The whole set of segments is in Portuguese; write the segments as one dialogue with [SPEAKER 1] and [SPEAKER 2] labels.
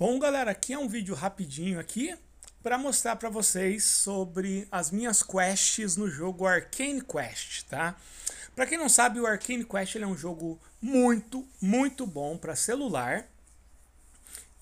[SPEAKER 1] Bom, galera, aqui é um vídeo rapidinho aqui para mostrar para vocês sobre as minhas quests no jogo Arcane Quest, tá? Para quem não sabe, o Arcane Quest é um jogo muito, muito bom para celular.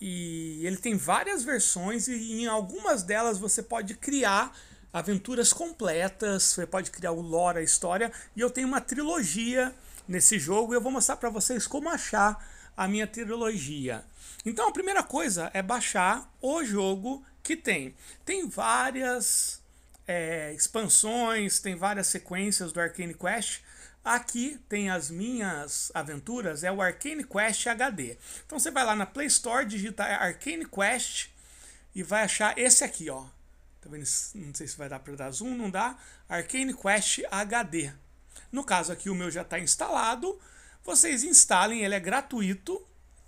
[SPEAKER 1] E ele tem várias versões e em algumas delas você pode criar aventuras completas, você pode criar o lore, a história, e eu tenho uma trilogia nesse jogo e eu vou mostrar para vocês como achar a minha trilogia. Então a primeira coisa é baixar o jogo que tem. Tem várias é, expansões, tem várias sequências do Arcane Quest. Aqui tem as minhas aventuras, é o Arcane Quest HD. Então você vai lá na Play Store, digita Arcane Quest e vai achar esse aqui, ó. Tá vendo? Não sei se vai dar para dar zoom, não dá. Arcane Quest HD. No caso aqui o meu já está instalado vocês instalem, ele é gratuito,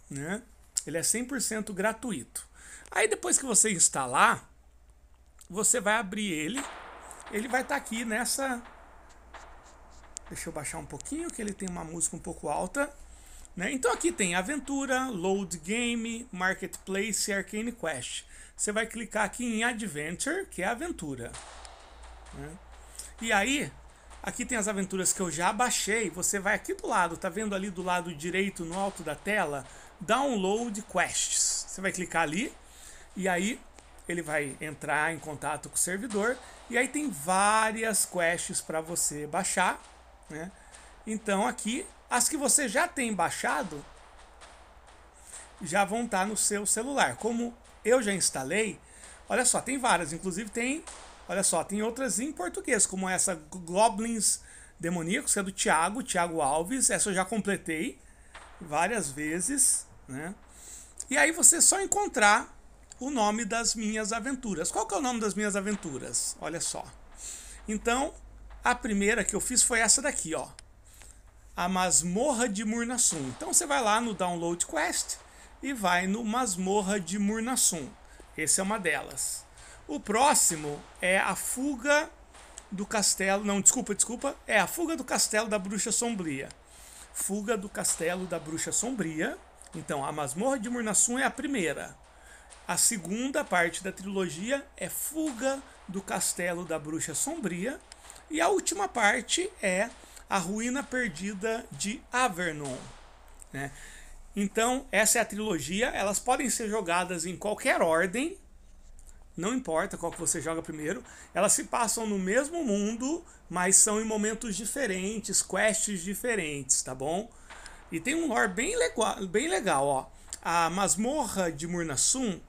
[SPEAKER 1] né? Ele é 100% gratuito. Aí depois que você instalar, você vai abrir ele, ele vai estar tá aqui nessa Deixa eu baixar um pouquinho, que ele tem uma música um pouco alta. Né? Então aqui tem Aventura, Load Game, Marketplace e Arcane Quest. Você vai clicar aqui em Adventure, que é Aventura. Né? E aí, Aqui tem as aventuras que eu já baixei. Você vai aqui do lado, tá vendo ali do lado direito no alto da tela? Download Quests. Você vai clicar ali e aí ele vai entrar em contato com o servidor e aí tem várias quests para você baixar, né? Então aqui as que você já tem baixado já vão estar tá no seu celular. Como eu já instalei, olha só, tem várias, inclusive tem Olha só, tem outras em português, como essa Goblins Demoníacos, que é do Tiago, Tiago Alves. Essa eu já completei várias vezes, né? E aí você só encontrar o nome das minhas aventuras. Qual que é o nome das minhas aventuras? Olha só. Então, a primeira que eu fiz foi essa daqui, ó. A Masmorra de Murnasun. Então você vai lá no Download Quest e vai no Masmorra de Murnasun. Essa é uma delas. O próximo é a fuga do castelo. Não, desculpa, desculpa. É a fuga do castelo da bruxa sombria. Fuga do castelo da bruxa sombria. Então, a masmorra de Murnasun é a primeira. A segunda parte da trilogia é Fuga do Castelo da Bruxa Sombria. E a última parte é A Ruína Perdida de Avernon. Né? Então, essa é a trilogia. Elas podem ser jogadas em qualquer ordem, não importa qual que você joga primeiro, elas se passam no mesmo mundo, mas são em momentos diferentes, quests diferentes, tá bom? E tem um lore bem legal, bem legal ó. A masmorra de Murnasun,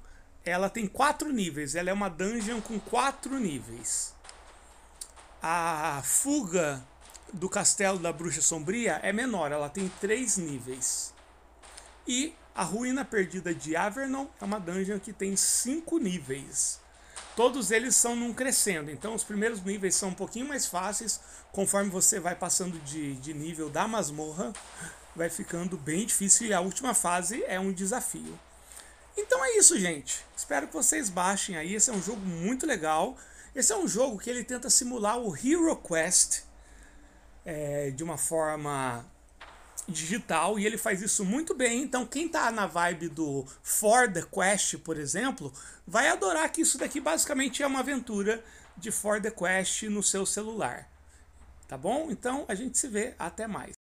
[SPEAKER 1] ela tem quatro níveis, ela é uma dungeon com quatro níveis. A fuga do castelo da bruxa sombria é menor, ela tem três níveis. E a Ruína Perdida de Avernon é uma dungeon que tem cinco níveis. Todos eles são num crescendo, então os primeiros níveis são um pouquinho mais fáceis, conforme você vai passando de, de nível da masmorra, vai ficando bem difícil e a última fase é um desafio. Então é isso, gente. Espero que vocês baixem aí. Esse é um jogo muito legal. Esse é um jogo que ele tenta simular o Hero Quest é, de uma forma digital e ele faz isso muito bem. Então, quem tá na vibe do For the Quest, por exemplo, vai adorar que isso daqui basicamente é uma aventura de For the Quest no seu celular. Tá bom? Então, a gente se vê, até mais.